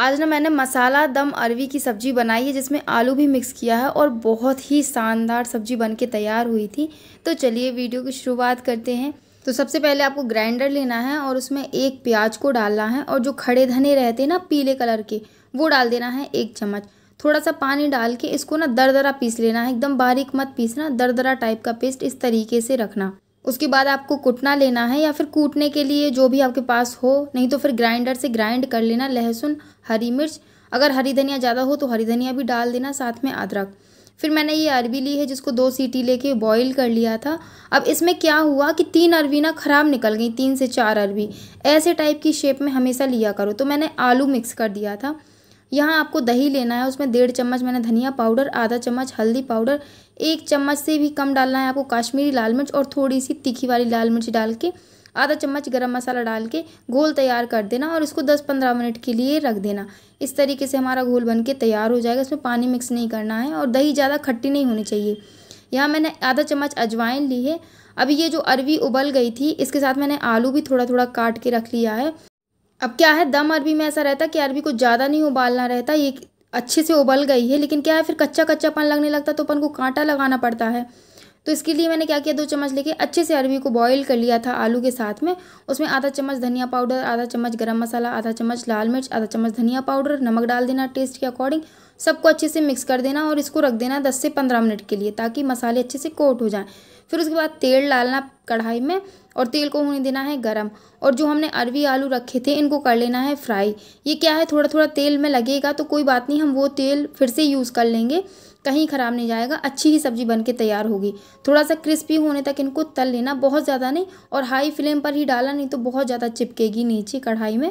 आज ना मैंने मसाला दम अरवी की सब्ज़ी बनाई है जिसमें आलू भी मिक्स किया है और बहुत ही शानदार सब्ज़ी बन के तैयार हुई थी तो चलिए वीडियो की शुरुआत करते हैं तो सबसे पहले आपको ग्राइंडर लेना है और उसमें एक प्याज को डालना है और जो खड़े धने रहते हैं ना पीले कलर के वो डाल देना है एक चम्मच थोड़ा सा पानी डाल के इसको ना दरदरा पीस लेना है एकदम बारीक मत पीसना दरदरा टाइप का पेस्ट इस तरीके से रखना उसके बाद आपको कुटना लेना है या फिर कूटने के लिए जो भी आपके पास हो नहीं तो फिर ग्राइंडर से ग्राइंड कर लेना लहसुन हरी मिर्च अगर हरी धनिया ज़्यादा हो तो हरी धनिया भी डाल देना साथ में अदरक फिर मैंने ये अरबी ली है जिसको दो सीटी लेके बॉईल कर लिया था अब इसमें क्या हुआ कि तीन अरबी ना ख़राब निकल गई तीन से चार अरबी ऐसे टाइप की शेप में हमेशा लिया करो तो मैंने आलू मिक्स कर दिया था यहाँ आपको दही लेना है उसमें डेढ़ चम्मच मैंने धनिया पाउडर आधा चम्मच हल्दी पाउडर एक चम्मच से भी कम डालना है आपको काश्मीरी लाल मिर्च और थोड़ी सी तीखी वाली लाल मिर्च डाल के आधा चम्मच गरम मसाला डाल के घोल तैयार कर देना और इसको 10-15 मिनट के लिए रख देना इस तरीके से हमारा घोल बन के तैयार हो जाएगा इसमें पानी मिक्स नहीं करना है और दही ज़्यादा खट्टी नहीं होनी चाहिए यहाँ मैंने आधा चम्मच अजवाइन ली है अभी ये जो अरवी उबल गई थी इसके साथ मैंने आलू भी थोड़ा थोड़ा काट के रख लिया है अब क्या है दम अरबी में ऐसा रहता है कि अरबी को ज़्यादा नहीं उबालना रहता ये अच्छे से उबल गई है लेकिन क्या है फिर कच्चा कच्चापन लगने लगता है तो अपन को कांटा लगाना पड़ता है तो इसके लिए मैंने क्या किया दो चम्मच लेके अच्छे से अरबी को बॉईल कर लिया था आलू के साथ में उसमें आधा चम्मच धनिया पाउडर आधा चम्मच गरम मसाला आधा चम्मच लाल मिर्च आधा चम्मच धनिया पाउडर नमक डाल देना टेस्ट के अकॉर्डिंग सबको अच्छे से मिक्स कर देना और इसको रख देना दस से पंद्रह मिनट के लिए ताकि मसाले अच्छे से कोट हो जाएँ फिर उसके बाद तेल डालना कढ़ाई में और तेल को होने देना है गरम और जो हमने अरवी आलू रखे थे इनको कर लेना है फ्राई ये क्या है थोड़ा थोड़ा तेल में लगेगा तो कोई बात नहीं हम वो तेल फिर से यूज़ कर लेंगे कहीं ख़राब नहीं जाएगा अच्छी ही सब्ज़ी बन के तैयार होगी थोड़ा सा क्रिस्पी होने तक इनको तल लेना बहुत ज़्यादा नहीं और हाई फ्लेम पर ही डाला नहीं तो बहुत ज़्यादा चिपकेगी नीचे कढ़ाई में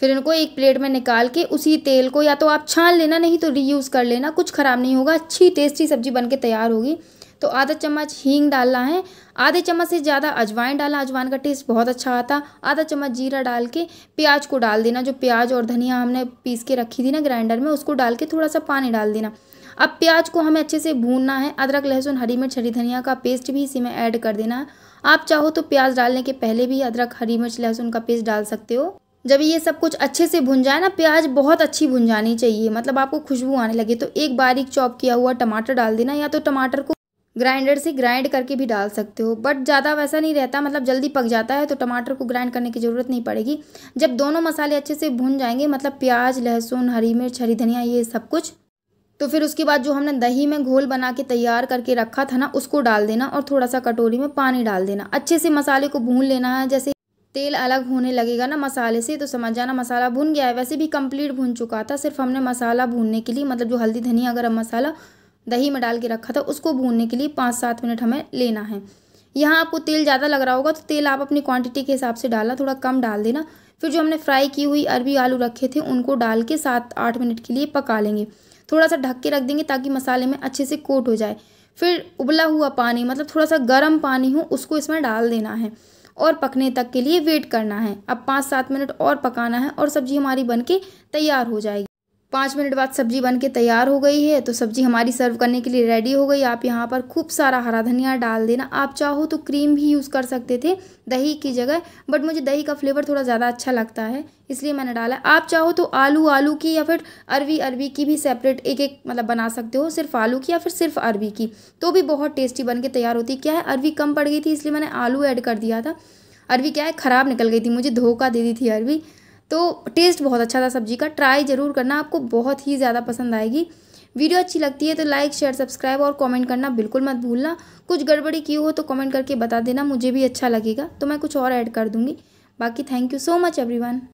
फिर इनको एक प्लेट में निकाल के उसी तेल को या तो आप छान लेना नहीं तो रीयूज़ कर लेना कुछ ख़राब नहीं होगा अच्छी टेस्टी सब्ज़ी बन के तैयार होगी तो आधा चम्मच हींग डालना है आधे चम्मच से ज़्यादा अजवाइन डालना अजवाइन का टेस्ट बहुत अच्छा आता आधा चम्मच जीरा डाल के प्याज को डाल देना जो प्याज और धनिया हमने पीस के रखी थी ना ग्राइंडर में उसको डाल के थोड़ा सा पानी डाल देना अब प्याज को हमें अच्छे से भूनना है अदरक लहसुन हरी मिर्च हरी धनिया का पेस्ट भी इसी में ऐड कर देना है आप चाहो तो प्याज डालने के पहले भी अदरक हरी मिर्च लहसुन का पेस्ट डाल सकते हो जब ये सब कुछ अच्छे से भुन जाए ना प्याज बहुत अच्छी भुन जानी चाहिए मतलब आपको खुशबू आने लगे तो एक बारीक चॉप किया हुआ टमाटर डाल देना या तो टमाटर को ग्राइंडर से ग्राइंड करके भी डाल सकते हो बट ज़्यादा वैसा नहीं रहता मतलब जल्दी पक जाता है तो टमाटर को ग्राइंड करने की ज़रूरत नहीं पड़ेगी जब दोनों मसाले अच्छे से भुन जाएंगे मतलब प्याज लहसुन हरी मिर्च हरी धनिया ये सब कुछ तो फिर उसके बाद जो हमने दही में घोल बना के तैयार करके रखा था ना उसको डाल देना और थोड़ा सा कटोरी में पानी डाल देना अच्छे से मसाले को भून लेना है जैसे तेल अलग होने लगेगा ना मसाले से तो समझ जाना मसाला भून गया है वैसे भी कंप्लीट भून चुका था सिर्फ हमने मसाला भूनने के लिए मतलब जो हल्दी धनिया गर्म मसाला दही में डाल के रखा था उसको भूनने के लिए पाँच सात मिनट हमें लेना है यहाँ आपको तेल ज़्यादा लग रहा होगा तो तेल आप अपनी क्वांटिटी के हिसाब से डालना थोड़ा कम डाल देना फिर जो हमने फ्राई की हुई अरबी आलू रखे थे उनको डाल के सात आठ मिनट के लिए पका लेंगे थोड़ा सा ढक के रख देंगे ताकि मसाले में अच्छे से कोट हो जाए फिर उबला हुआ पानी मतलब थोड़ा सा गर्म पानी हो उसको इसमें डाल देना है और पकने तक के लिए वेट करना है अब पाँच सात मिनट और पकाना है और सब्ज़ी हमारी बनके तैयार हो जाएगी पाँच मिनट बाद सब्जी बन के तैयार हो गई है तो सब्जी हमारी सर्व करने के लिए रेडी हो गई आप यहाँ पर खूब सारा हरा धनिया डाल देना आप चाहो तो क्रीम भी यूज़ कर सकते थे दही की जगह बट मुझे दही का फ्लेवर थोड़ा ज़्यादा अच्छा लगता है इसलिए मैंने डाला आप चाहो तो आलू आलू की या फिर अरवी अरवी की भी सेपरेट एक एक मतलब बना सकते हो सिर्फ आलू की या फिर सिर्फ अरवी की तो भी बहुत टेस्टी बन के तैयार होती क्या है अरवी कम पड़ गई थी इसलिए मैंने आलू ऐड कर दिया था अरवी क्या है ख़राब निकल गई थी मुझे धोखा दे दी थी अरवी तो टेस्ट बहुत अच्छा था सब्जी का ट्राई ज़रूर करना आपको बहुत ही ज़्यादा पसंद आएगी वीडियो अच्छी लगती है तो लाइक शेयर सब्सक्राइब और कमेंट करना बिल्कुल मत भूलना कुछ गड़बड़ी की हो तो कमेंट करके बता देना मुझे भी अच्छा लगेगा तो मैं कुछ और ऐड कर दूँगी बाकी thank you so much everyone